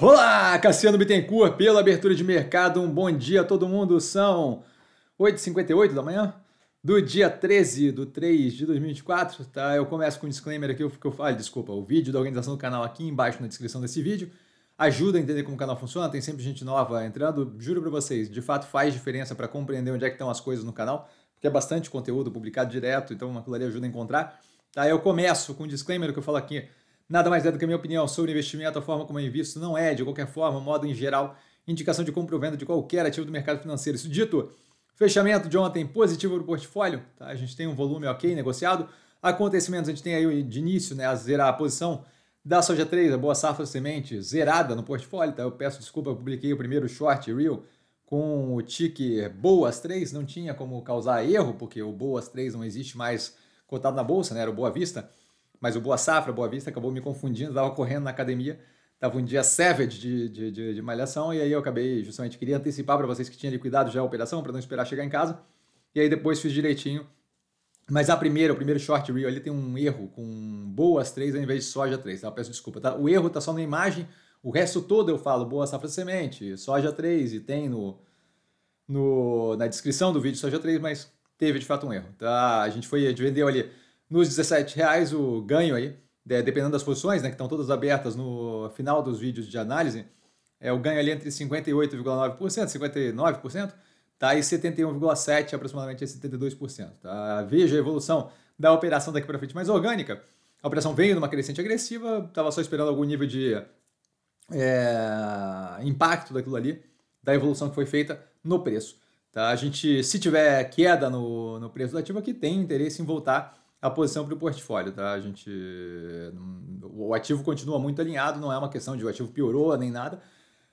Olá, Cassiano Bittencourt, pela abertura de mercado. Um bom dia a todo mundo. São 8h58 da manhã do dia 13 do 3 de 2024, tá? Eu começo com um disclaimer aqui, que eu falo, desculpa, o vídeo da organização do canal aqui embaixo na descrição desse vídeo. Ajuda a entender como o canal funciona, tem sempre gente nova entrando. Juro para vocês, de fato faz diferença para compreender onde é que estão as coisas no canal, porque é bastante conteúdo publicado direto, então aquilo ali ajuda a encontrar. Tá? Eu começo com um disclaimer que eu falo aqui Nada mais é do que a minha opinião sobre investimento, a forma como eu invisto não é, de qualquer forma, modo em geral, indicação de compra ou venda de qualquer ativo do mercado financeiro. Isso dito, fechamento de ontem positivo o portfólio, tá? a gente tem um volume ok negociado. Acontecimentos, a gente tem aí de início né, a zerar a posição da Soja 3, a Boa Safra Semente, zerada no portfólio. Tá? Eu peço desculpa, eu publiquei o primeiro short real com o ticker Boas 3, não tinha como causar erro, porque o Boas 3 não existe mais cotado na bolsa, né? era o Boa Vista mas o Boa Safra, Boa Vista, acabou me confundindo, estava correndo na academia, estava um dia savage de, de, de, de, malhação, e aí eu acabei, justamente, queria antecipar para vocês que tinha liquidado já a operação, para não esperar chegar em casa, e aí depois fiz direitinho. Mas a primeira, o primeiro short reel ali tem um erro com boas três ao invés de soja três, tá? Eu peço desculpa, tá? O erro está só na imagem, o resto todo eu falo boa safra de semente, soja 3 e tem no, no, na descrição do vídeo soja 3, mas teve de fato um erro. Tá? A gente foi vendeu ali nos 17 reais o ganho aí, dependendo das posições, né, que estão todas abertas no final dos vídeos de análise, é o ganho ali entre 58,9%, 59%, tá? E 71,7 aproximadamente 72%, tá? Veja a evolução da operação daqui para frente mais orgânica. A operação veio numa crescente agressiva, estava só esperando algum nível de é, impacto daquilo ali, da evolução que foi feita no preço. Tá? A gente, se tiver queda no, no preço do ativo aqui, tem interesse em voltar a posição para o portfólio, tá? A gente. O ativo continua muito alinhado, não é uma questão de o ativo piorou nem nada.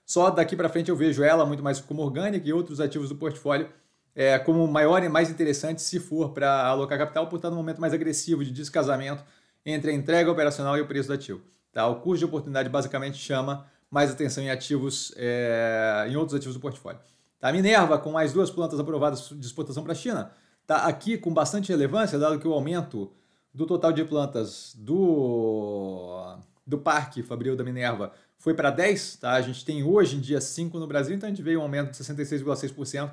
Só daqui para frente eu vejo ela muito mais como orgânica e outros ativos do portfólio é, como maior e mais interessante se for para alocar capital, por estar num momento mais agressivo de descasamento entre a entrega operacional e o preço do ativo. Tá? O custo de oportunidade basicamente chama mais atenção em ativos, é, em outros ativos do portfólio. Tá? Minerva, com mais duas plantas aprovadas de exportação para a China, está aqui com bastante relevância, dado que o aumento do total de plantas do, do Parque Fabril da Minerva foi para 10, tá? a gente tem hoje em dia 5 no Brasil, então a gente vê um aumento de 66,6%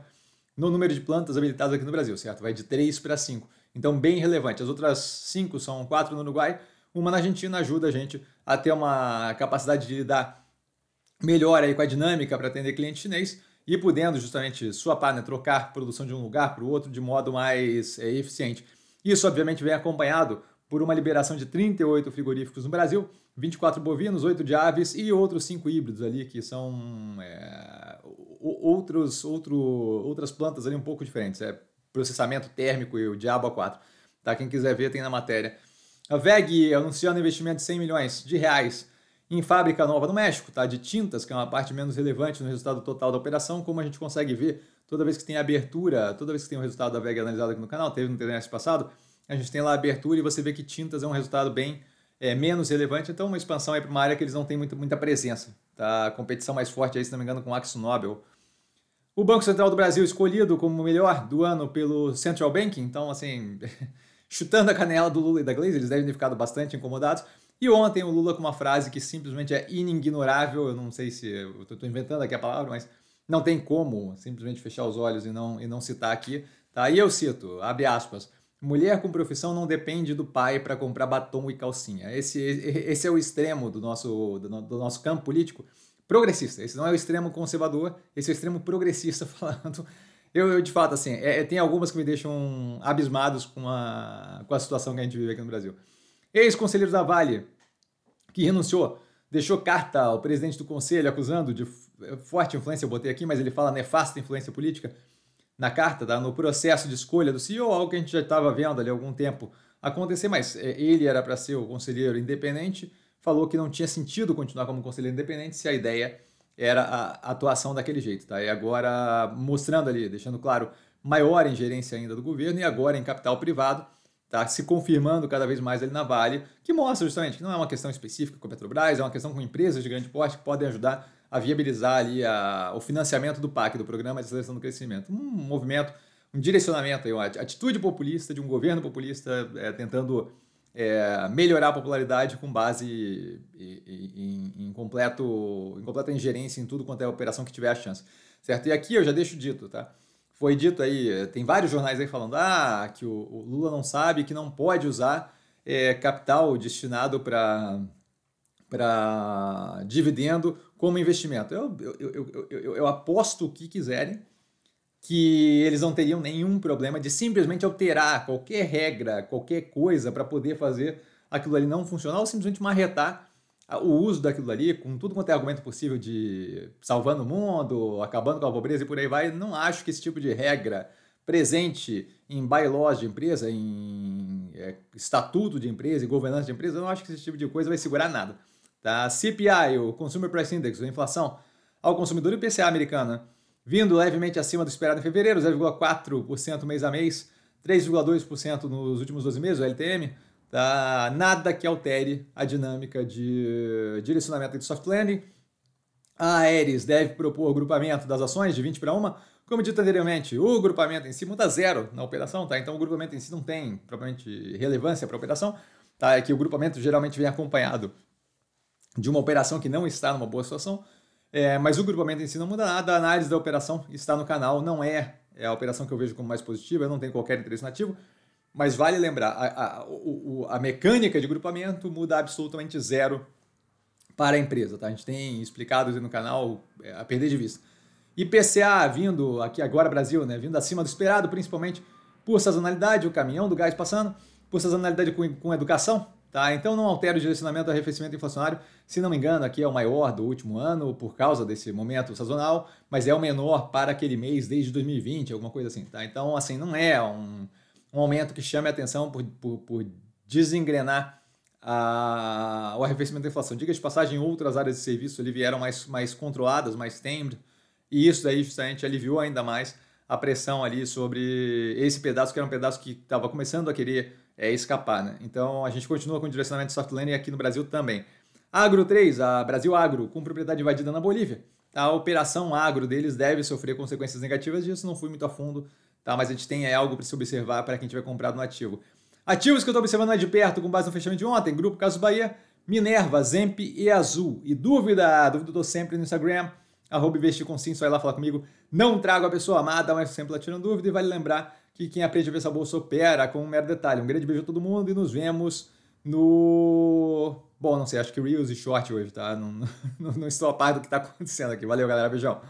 no número de plantas habilitadas aqui no Brasil, certo? Vai de 3 para 5. Então, bem relevante. As outras 5 são 4 no Uruguai, uma na Argentina ajuda a gente a ter uma capacidade de lidar melhor aí com a dinâmica para atender cliente chinês e podendo justamente sua partner né, trocar produção de um lugar para o outro de modo mais é, eficiente. Isso, obviamente, vem acompanhado por uma liberação de 38 frigoríficos no Brasil, 24 bovinos, 8 de aves e outros 5 híbridos ali, que são é, outros, outro, outras plantas ali um pouco diferentes. É processamento térmico e o diabo a 4. Tá? Quem quiser ver, tem na matéria. A VEG anunciando investimento de 100 milhões de reais em fábrica nova no México, tá? De tintas, que é uma parte menos relevante no resultado total da operação, como a gente consegue ver toda vez que tem abertura, toda vez que tem o resultado da VEG analisado aqui no canal, teve no trimestre passado, a gente tem lá a abertura e você vê que tintas é um resultado bem é, menos relevante, então uma expansão é para uma área que eles não têm muita muita presença. Tá? A competição mais forte aí, se não me engano, com o Axo Nobel. O Banco Central do Brasil escolhido como o melhor do ano pelo Central Banking, então assim, chutando a canela do Lula e da Glaze, eles devem ter ficado bastante incomodados. E ontem o Lula com uma frase que simplesmente é inignorável, eu não sei se eu estou inventando aqui a palavra, mas não tem como simplesmente fechar os olhos e não, e não citar aqui. Tá? E eu cito, abre aspas, mulher com profissão não depende do pai para comprar batom e calcinha. Esse, esse é o extremo do nosso, do, do nosso campo político progressista. Esse não é o extremo conservador, esse é o extremo progressista falando eu, eu, de fato, assim, é, é, tem algumas que me deixam abismados com a, com a situação que a gente vive aqui no Brasil. Ex-conselheiro da Vale, que renunciou, deixou carta ao presidente do conselho acusando de eh, forte influência, eu botei aqui, mas ele fala nefasta influência política, na carta, tá? no processo de escolha do CEO, algo que a gente já estava vendo ali há algum tempo acontecer, mas eh, ele era para ser o conselheiro independente, falou que não tinha sentido continuar como conselheiro independente se a ideia era a atuação daquele jeito, tá? E agora mostrando ali, deixando claro, maior ingerência ainda do governo e agora em capital privado, está se confirmando cada vez mais ali na Vale, que mostra justamente que não é uma questão específica com a Petrobras, é uma questão com empresas de grande porte que podem ajudar a viabilizar ali a, o financiamento do PAC, do Programa de Aceleração do Crescimento. Um movimento, um direcionamento, uma atitude populista de um governo populista é, tentando é, melhorar a popularidade com base em, em, em, completo, em completa ingerência em tudo quanto é operação que tiver a chance. Certo? E aqui eu já deixo dito, tá? foi dito aí, eh, tem vários jornais aí falando ah, que o, o Lula não sabe, que não pode usar é, capital destinado para para dividendo como investimento. Eu, eu, eu, eu, aposto o que quiserem que eles não teriam nenhum problema de simplesmente alterar qualquer regra, qualquer coisa para poder fazer aquilo ali não funcionar ou simplesmente marretar o uso daquilo ali com tudo quanto é argumento possível de salvando o mundo, acabando com a pobreza e por aí vai, não acho que esse tipo de regra presente em bylaws de empresa, em é, estatuto de empresa, e governança de empresa, eu não acho que esse tipo de coisa vai segurar nada. Tá? CPI, o Consumer Price Index, a inflação ao consumidor e PCA americana, vindo levemente acima do esperado em fevereiro, 0,4% mês a mês, 3,2% nos últimos 12 meses, o LTM, Tá? Nada que altere a dinâmica de direcionamento de soft landing. A Ares deve propor grupamento das ações de 20 para 1. Como dito anteriormente, o grupamento em si muda zero na operação, tá? Então o grupamento em si não tem propriamente relevância para a operação, tá? É que o grupamento geralmente vem acompanhado de uma operação que não está numa boa situação, é, mas o grupamento em si não muda nada, a análise da operação está no canal, não é, é a operação que eu vejo como mais positiva, eu não tenho qualquer interesse nativo. Mas vale lembrar, a, a, o, a mecânica de grupamento muda absolutamente zero para a empresa. Tá? A gente tem explicado no canal é, a perder de vista. IPCA vindo aqui agora, Brasil, né? vindo acima do esperado, principalmente por sazonalidade, o caminhão do gás passando, por sazonalidade com, com educação, Tá? Então não altera o direcionamento arrefecimento inflacionário. Se não me engano, aqui é o maior do último ano por causa desse momento sazonal, mas é o menor para aquele mês desde 2020, alguma coisa assim. Tá? Então, assim, não é um, um aumento que chame a atenção por, por, por desengrenar a, o arrefecimento da inflação. Diga de passagem, outras áreas de serviço ali vieram mais, mais controladas, mais tamed, e isso daí justamente aliviou ainda mais a pressão ali sobre esse pedaço, que era um pedaço que estava começando a querer é, escapar. Né? Então a gente continua com o direcionamento de soft landing aqui no Brasil também. Agro 3, a Brasil Agro, com propriedade invadida na Bolívia. A operação agro deles deve sofrer consequências negativas disso, não fui muito a fundo tá? mas a gente tem é, algo para se observar para quem tiver comprado no ativo. Ativos que eu estou observando de perto com base no fechamento de ontem, Grupo Caso Bahia, Minerva, Zemp e Azul. E dúvida? Dúvida eu tô sempre no Instagram, arroba vai só lá falar comigo. Não trago a pessoa amada, mas sempre lá tirando dúvida. E vale lembrar que quem aprende a ver essa bolsa opera com um mero detalhe. Um grande beijo a todo mundo e nos vemos no... Bom, não sei, acho que Reels e Short hoje, tá? Não, não, não estou a par do que está acontecendo aqui. Valeu, galera. Beijão.